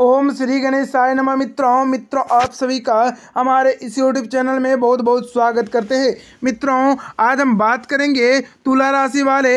ओम श्री गणेशाय नमः मित्रों मित्रों आप सभी का हमारे इस यूट्यूब चैनल में बहुत बहुत स्वागत करते हैं मित्रों आज हम बात करेंगे तुला राशि वाले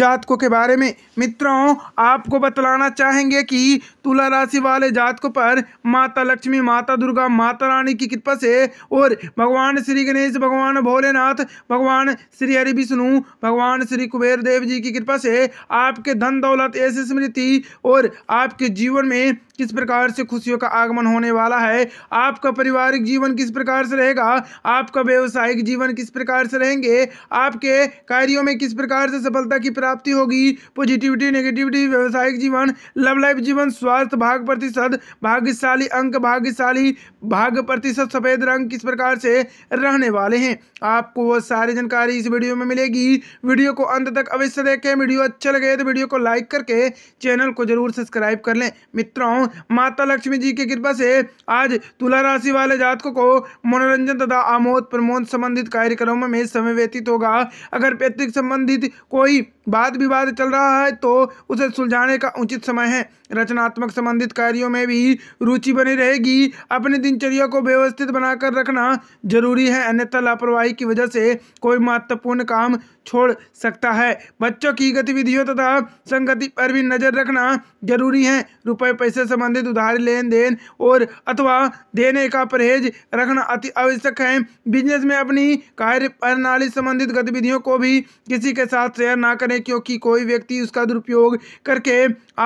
जातकों के बारे में मित्रों आपको बतलाना चाहेंगे कि तुला राशि वाले जातकों पर माता लक्ष्मी माता दुर्गा माता रानी की कृपा से और भगवान श्री गणेश भगवान भोलेनाथ भगवान श्री हरि विष्णु भगवान श्री कुबेर देव जी की कृपा से आपके धन दौलत ऐसी स्मृति और आपके जीवन में किस प्रकार से खुशियों का आगमन होने वाला है आपका पारिवारिक जीवन किस प्रकार से रहेगा आपका व्यवसायिक जीवन किस प्रकार से रहेंगे आपके कार्यों में किस प्रकार से सफलता की प्राप्ति होगी पॉजिटिविटी नेगेटिविटी व्यवसायिक जीवन लव लाइफ जीवन स्वास्थ्य भाग प्रतिशत भाग्यशाली अंक भाग्यशाली भाग प्रतिशत सफेद रंग किस प्रकार से रहने वाले हैं आपको वह सारी जानकारी इस वीडियो में मिलेगी वीडियो को अंत तक अवश्य देखें वीडियो अच्छा लगे तो वीडियो को लाइक करके चैनल को जरूर सब्सक्राइब कर लें मित्रों माता लक्ष्मी जी की कृपा से आज तुला राशि वाले जातकों को मनोरंजन तथा आमोद प्रमोद संबंधित कार्यक्रमों में समय व्यतीत होगा अगर पैतृक संबंधित कोई वाद विवाद चल रहा है तो उसे सुलझाने का उचित समय है रचनात्मक संबंधित कार्यों में भी रुचि बनी रहेगी अपनी दिनचर्या को व्यवस्थित बनाकर रखना जरूरी है अन्यथा लापरवाही की वजह से कोई महत्वपूर्ण काम छोड़ सकता है बच्चों की गतिविधियों तथा संगति पर भी नज़र रखना जरूरी है रुपए पैसे संबंधित उधार लेन देन और अथवा देने का परहेज रखना अति आवश्यक है बिजनेस में अपनी कार्य प्रणाली संबंधित गतिविधियों को भी किसी के साथ शेयर ना करें क्योंकि कोई व्यक्ति उसका दुरुपयोग करके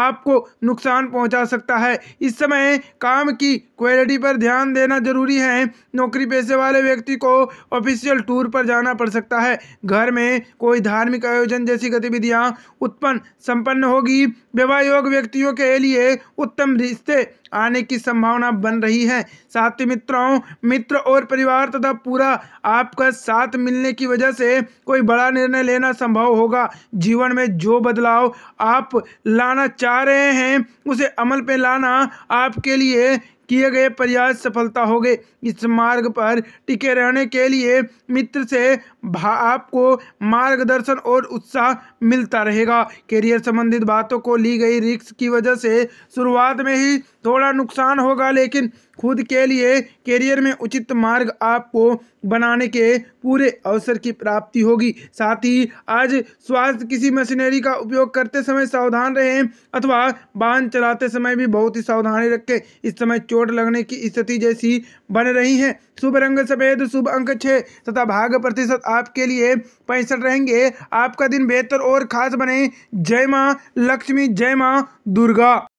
आपको नुकसान पहुंचा सकता है इस समय काम की क्वालिटी पर ध्यान देना जरूरी है नौकरी पेशे वाले व्यक्ति को ऑफिशियल टूर पर जाना पड़ सकता है घर में कोई धार्मिक आयोजन जैसी गतिविधियां उत्पन्न संपन्न होगी विवाहयोग व्यक्तियों के लिए उत्तम रिश्ते आने की संभावना बन रही है साथ ही मित्रों मित्र और परिवार तथा पूरा आपका साथ मिलने की वजह से कोई बड़ा निर्णय लेना संभव होगा जीवन में जो बदलाव आप लाना चाह रहे हैं उसे अमल पे लाना आपके लिए किए गए प्रयास सफलता हो गए इस मार्ग पर टिके रहने के लिए मित्र से आपको मार्गदर्शन और उत्साह मिलता रहेगा करियर संबंधित बातों को ली गई रिक्स की वजह से शुरुआत में ही थोड़ा नुकसान होगा लेकिन खुद के लिए करियर में उचित मार्ग आपको बनाने के पूरे अवसर की प्राप्ति होगी साथ ही आज स्वास्थ्य किसी मशीनरी का उपयोग करते समय सावधान रहें अथवा वाहन चलाते समय भी बहुत ही सावधानी रखें इस समय चोट लगने की स्थिति जैसी बन रही है शुभ रंग सफेद शुभ अंक छः तथा भाग प्रतिशत आपके लिए पैंसठ रहेंगे आपका दिन बेहतर और खास बने जय माँ लक्ष्मी जय माँ दुर्गा